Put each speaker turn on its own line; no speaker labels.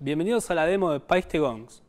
Bienvenidos a la demo de Paiste Gongs.